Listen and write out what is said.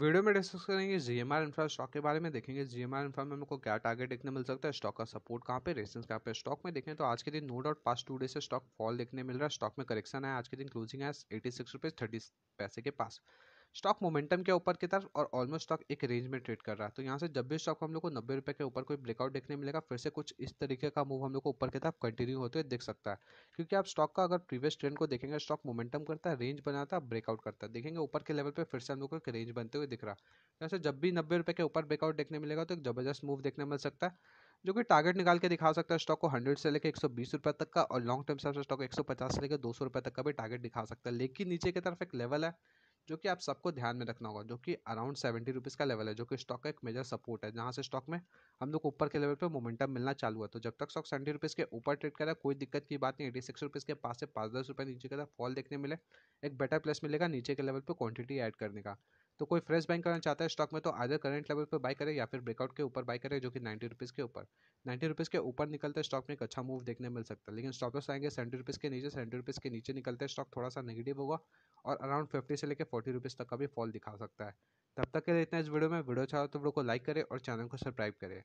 video में discuss करेंगे G M R infra stock के बारे में देखेंगे जी एम आर इन्फ्रा में हमको क्या टारगेट देखने मिल सकता है स्टॉक का सपोर्ट कहाँ पे रेसेंस कहाँ पे स्टॉक में देखें तो आज के दिन no doubt past today से स्टॉक फॉल देखने मिल रहा है स्टॉक में करेक्शन है आज के दिन क्लोजिंग है एटी सिक्स रुपीज़ थर्टी पैसे के पास स्टॉक मोमेंटम के ऊपर की तरफ और ऑलमोस्ट स्टॉक एक रेंज में ट्रेड कर रहा है तो यहाँ से जब भी स्टॉक हम लोग को नब्बे रुपये के ऊपर कोई ब्रेकआउट देखने मिलेगा फिर से कुछ इस तरीके का मूव हम लोग को ऊपर की तरफ कंटिन्यू होते हुए देख सकता है क्योंकि आप स्टॉक का अगर प्रीवियस ट्रेंड को देखेंगे स्टॉक मोमेंटम करता है रेंज बनाता है ब्रेकआउट करता है देखेंगे ऊपर के लेवल पर फिर से हम लोग को एक रेंज बनते हुए दिख रहा है यहाँ से जब भी नब्बे रुपये के ऊपर ब्रेकआउट देखने मिलेगा तो एक जबरदस्त मूव देखने मिल सकता है जो कि टारगेट निकाल के दिखा सकता है स्टॉक को 100 से लेकर 120 रुपए तक का और लॉन्ग टर्म से स्टॉक 150 से लेकर 200 रुपए तक का भी टारगेट दिखा सकता है लेकिन नीचे की तरफ एक लेवल है जो कि आप सबको ध्यान में रखना होगा जो कि अराउंड सेवेंटी रुपीज़ का लेवल है जो कि स्टॉक का एक मेजर सपोर्ट है जहाँ से स्टॉक में हम लोग ऊपर के लेवल पर मोमेंटम मिलना चालू है तो जब तक स्टॉक सेवेंटी रुपीज़ के ऊपर ट्रेड करा कोई दिक्कत की बात नहीं एटी सिक्स रुपीज़ के पास से पाँच दस रुपये नीचे का फॉल देखने मिले एक बेटर प्लेस मिलेगा नीचे के लेवल पर क्वान्टिटी एड करने का तो कोई फ्रेश बाइंग करना चाहता है स्टॉक में तो आधे करेंट लेवल पर बाई करे या फिर ब्रेकआउट के ऊपर बाई करे जो कि नाइन्टी रुपीज़ के ऊपर नाइन्टी रुपीज़ के ऊपर निकलते स्टॉक में एक अच्छा मूव देखने मिल सकता है लेकिन स्टॉक लॉस आएंगे सेवेंटी रुपीज़ के नीचे सेवेंटी रुपीज़ के नीचे निकलते स्टॉक थोड़ा सा नेगेटिव होगा और अराउंड फिफ्टी से लेकर फोर्टी रुपीज़ तक का भी फॉल दिखा सकता है तब तक के लिए इतना इस वीडियो में वीडियो चाहो अच्छा तो वीडियो को लाइक करें और चैनल को सब्सक्राइब करें